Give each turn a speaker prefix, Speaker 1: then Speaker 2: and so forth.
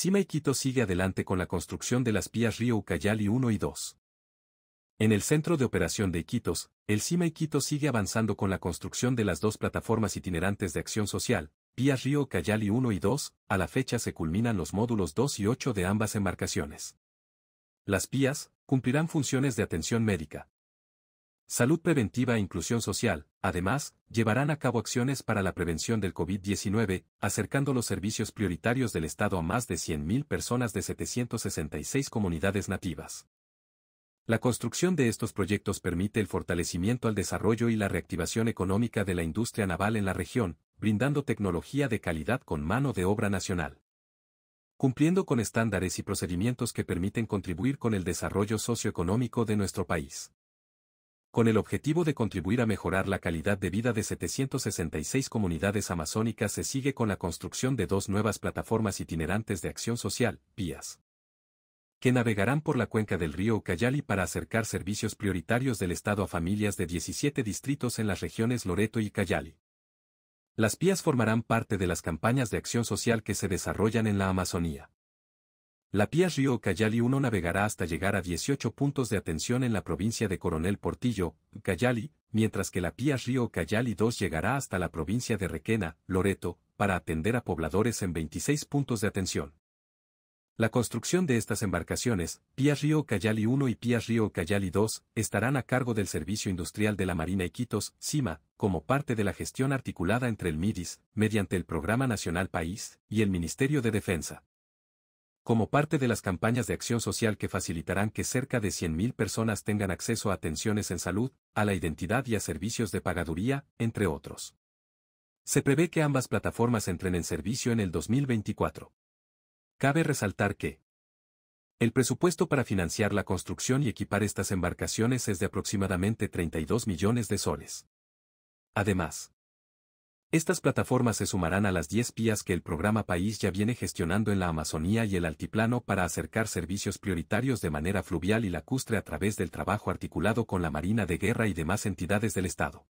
Speaker 1: CIMA y Quito sigue adelante con la construcción de las pías Río Ucayali 1 y 2. En el centro de operación de Iquitos, el CIMA Quito sigue avanzando con la construcción de las dos plataformas itinerantes de acción social, Vías Río Cayali 1 y 2, a la fecha se culminan los módulos 2 y 8 de ambas embarcaciones. Las pías cumplirán funciones de atención médica, salud preventiva e inclusión social. Además, llevarán a cabo acciones para la prevención del COVID-19, acercando los servicios prioritarios del Estado a más de 100.000 personas de 766 comunidades nativas. La construcción de estos proyectos permite el fortalecimiento al desarrollo y la reactivación económica de la industria naval en la región, brindando tecnología de calidad con mano de obra nacional cumpliendo con estándares y procedimientos que permiten contribuir con el desarrollo socioeconómico de nuestro país con el objetivo de contribuir a mejorar la calidad de vida de 766 comunidades amazónicas se sigue con la construcción de dos nuevas plataformas itinerantes de acción social, PIAS, que navegarán por la cuenca del río Ucayali para acercar servicios prioritarios del Estado a familias de 17 distritos en las regiones Loreto y Cayali. Las PIAS formarán parte de las campañas de acción social que se desarrollan en la Amazonía. La Pías Río Cayali 1 navegará hasta llegar a 18 puntos de atención en la provincia de Coronel Portillo, Cayali, mientras que la Pías Río Cayali 2 llegará hasta la provincia de Requena, Loreto, para atender a pobladores en 26 puntos de atención. La construcción de estas embarcaciones, Pías Río Cayali 1 y Pías Río Cayali 2, estarán a cargo del Servicio Industrial de la Marina Iquitos, CIMA, como parte de la gestión articulada entre el MIDIS, mediante el Programa Nacional País, y el Ministerio de Defensa como parte de las campañas de acción social que facilitarán que cerca de 100.000 personas tengan acceso a atenciones en salud, a la identidad y a servicios de pagaduría, entre otros. Se prevé que ambas plataformas entren en servicio en el 2024. Cabe resaltar que el presupuesto para financiar la construcción y equipar estas embarcaciones es de aproximadamente 32 millones de soles. Además, estas plataformas se sumarán a las 10 pías que el programa País ya viene gestionando en la Amazonía y el Altiplano para acercar servicios prioritarios de manera fluvial y lacustre a través del trabajo articulado con la Marina de Guerra y demás entidades del Estado.